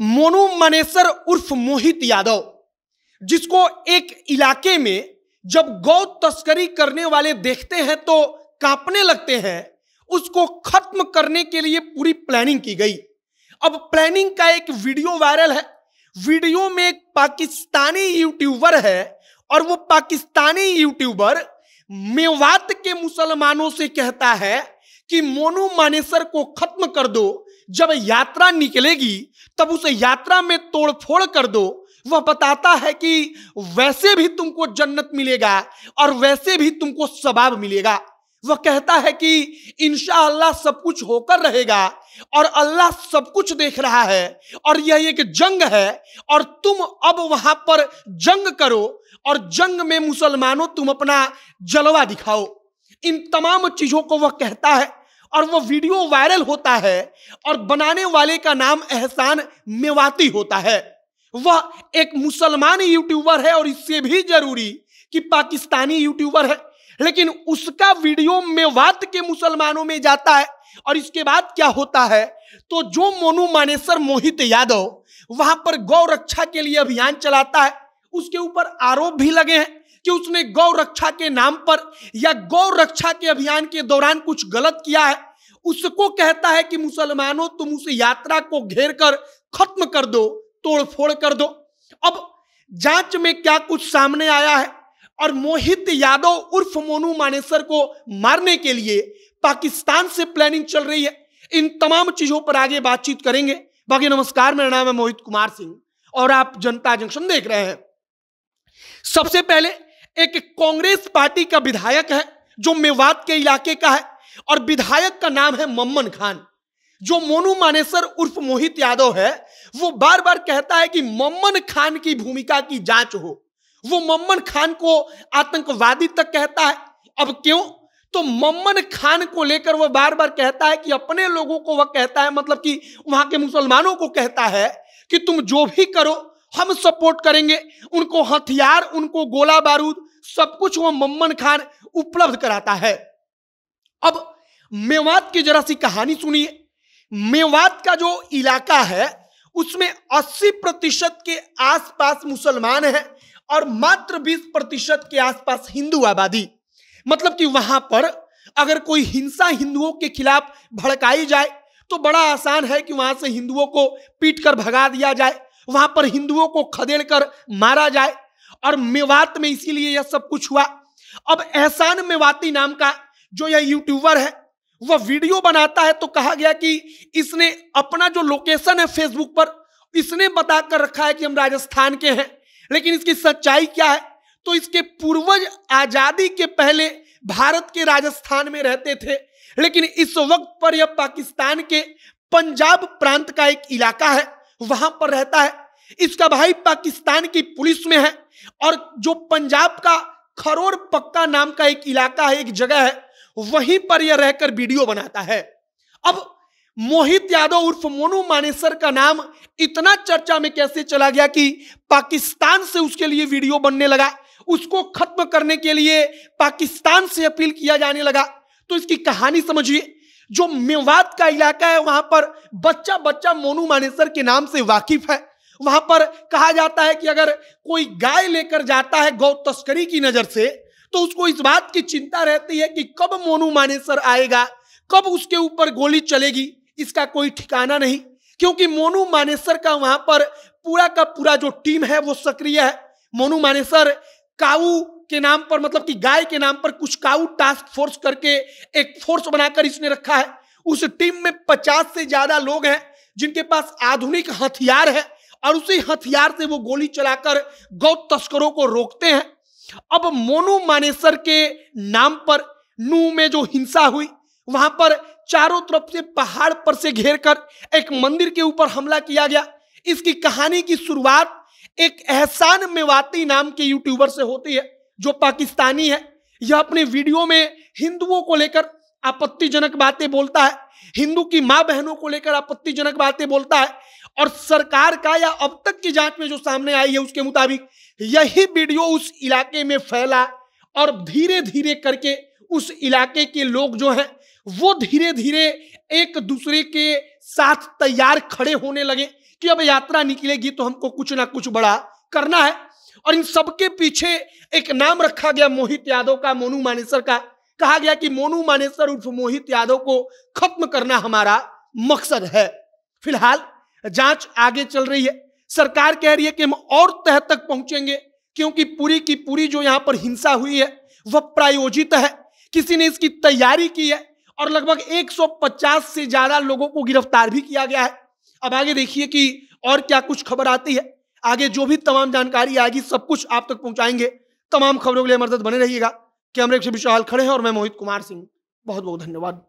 मोनू मनेसर उर्फ मोहित यादव जिसको एक इलाके में जब गौ तस्करी करने वाले देखते हैं तो कांपने लगते हैं उसको खत्म करने के लिए पूरी प्लानिंग की गई अब प्लानिंग का एक वीडियो वायरल है वीडियो में एक पाकिस्तानी यूट्यूबर है और वो पाकिस्तानी यूट्यूबर मेवात के मुसलमानों से कहता है कि मोनू मानेसर को खत्म कर दो जब यात्रा निकलेगी तब उसे यात्रा में तोड़फोड़ कर दो वह बताता है कि वैसे भी तुमको जन्नत मिलेगा और वैसे भी तुमको सबाब मिलेगा वह कहता है कि इंशा अल्लाह सब कुछ होकर रहेगा और अल्लाह सब कुछ देख रहा है और यह एक जंग है और तुम अब वहां पर जंग करो और जंग में मुसलमानों तुम अपना जलवा दिखाओ इन तमाम चीजों को वह कहता है और वो वीडियो वायरल होता है और बनाने वाले का नाम एहसान मेवाती होता है वह एक मुसलमान यूट्यूबर है और इससे भी जरूरी कि पाकिस्तानी यूट्यूबर है लेकिन उसका वीडियो मेवात के मुसलमानों में जाता है और इसके बाद क्या होता है तो जो मोनू मानेसर मोहित यादव वहां पर गौ रक्षा के लिए अभियान चलाता है उसके ऊपर आरोप भी लगे हैं कि उसने गौ रक्षा के नाम पर या गौ रक्षा के अभियान के दौरान कुछ गलत किया है उसको कहता है कि मुसलमानों तुम उस यात्रा को घेर कर खत्म कर दो तोड़फोड़ कर दो अब जांच में क्या कुछ सामने आया है और मोहित यादव उर्फ मोनू मानेसर को मारने के लिए पाकिस्तान से प्लानिंग चल रही है इन तमाम चीजों पर आगे बातचीत करेंगे बाकी नमस्कार मेरा नाम है मोहित कुमार सिंह और आप जनता जंक्शन देख रहे हैं सबसे पहले एक कांग्रेस पार्टी का विधायक है जो मेवात के इलाके का है और विधायक का नाम है मम्मन खान जो मोनू मानेसर उर्फ मोहित यादव है वो बार बार कहता है कि मम्मन खान की भूमिका की जांच हो वो मम्मन खान को आतंकवादी तक कहता है अब क्यों तो मम्मन खान को लेकर वह बार बार कहता है कि अपने लोगों को वह कहता है मतलब कि वहां के मुसलमानों को कहता है कि तुम जो भी करो हम सपोर्ट करेंगे उनको हथियार उनको गोला बारूद सब कुछ वह मम्मन खान उपलब्ध कराता है अब मेवात की जरा सी कहानी सुनिए मेवात का जो इलाका है उसमें 80 प्रतिशत के आसपास मुसलमान हैं और मात्र 20 प्रतिशत के आसपास हिंदू आबादी मतलब कि वहां पर अगर कोई हिंसा हिंदुओं के खिलाफ भड़काई जाए तो बड़ा आसान है कि वहां से हिंदुओं को पीट कर भगा दिया जाए वहां पर हिंदुओं को खदेड़ कर मारा जाए और मेवात में इसीलिए यह सब कुछ हुआ अब एहसान मेवाती नाम का जो यह यूट्यूबर है वह वीडियो बनाता है तो कहा गया कि इसने अपना जो लोकेशन है फेसबुक पर इसने बता कर रखा है कि हम राजस्थान के हैं लेकिन इसकी सच्चाई क्या है तो इसके पूर्वज आजादी के पहले भारत के राजस्थान में रहते थे लेकिन इस वक्त पर यह पाकिस्तान के पंजाब प्रांत का एक इलाका है वहां पर रहता है इसका भाई पाकिस्तान की पुलिस में है और जो पंजाब का खरोर पक्का नाम का एक इलाका है एक जगह है वहीं पर यह रहकर वीडियो बनाता है अब मोहित यादव उर्फ मोनू मानेसर का नाम इतना चर्चा में कैसे चला गया कि पाकिस्तान से उसके लिए वीडियो बनने लगा उसको खत्म करने के लिए पाकिस्तान से अपील किया जाने लगा तो इसकी कहानी समझिए जो मेवात का इलाका है वहां पर बच्चा बच्चा मोनू मानेसर के नाम से वाकिफ है वहां पर कहा जाता है कि अगर कोई गाय लेकर जाता है गौ तस्करी की नजर से तो उसको इस बात की चिंता रहती है कि कब मोनू मानेसर आएगा कब उसके ऊपर गोली चलेगी इसका कोई ठिकाना नहीं क्योंकि मोनू मानेसर का वहां पर पूरा का पूरा जो टीम है वो सक्रिय है मोनू मानेसर काऊ के नाम पर मतलब कि गाय के नाम पर कुछ काऊ टास्क फोर्स करके एक फोर्स बनाकर इसने रखा है उस टीम में पचास से ज्यादा लोग हैं जिनके पास आधुनिक हथियार है और उसी हथियार से वो गोली चलाकर गौ तस्करों को रोकते हैं अब मोनू मानेसर के नाम पर नू में जो हिंसा हुई वहां पर चारों तरफ से पहाड़ पर से घेर कर एक मंदिर के ऊपर हमला किया गया इसकी कहानी की शुरुआत एक एहसान मेवाती नाम के यूट्यूबर से होती है जो पाकिस्तानी है यह अपने वीडियो में हिंदुओं को लेकर आपत्तिजनक बातें बोलता है हिंदू की माँ बहनों को लेकर आपत्तिजनक बातें बोलता है और सरकार का या अब तक की जांच में जो सामने आई है उसके मुताबिक यही वीडियो उस इलाके में फैला और धीरे धीरे करके उस इलाके के लोग जो हैं वो धीरे धीरे एक दूसरे के साथ तैयार खड़े होने लगे कि अब यात्रा निकलेगी तो हमको कुछ ना कुछ बड़ा करना है और इन सबके पीछे एक नाम रखा गया मोहित यादव का मोनू मानेसर का कहा गया कि मोनू मानेसर उर्फ मोहित यादव को खत्म करना हमारा मकसद है फिलहाल जांच आगे चल रही है सरकार कह रही है कि हम और तह तक पहुंचेंगे क्योंकि पूरी की पूरी जो यहां पर हिंसा हुई है वह प्रायोजित है किसी ने इसकी तैयारी की है और लगभग 150 से ज्यादा लोगों को गिरफ्तार भी किया गया है अब आगे देखिए कि और क्या कुछ खबर आती है आगे जो भी तमाम जानकारी आएगी सब कुछ आप तक पहुंचाएंगे तमाम खबरों के लिए मदद बने रहिएगा कैमरे से विशाल खड़े हैं और मैं मोहित कुमार सिंह बहुत बहुत धन्यवाद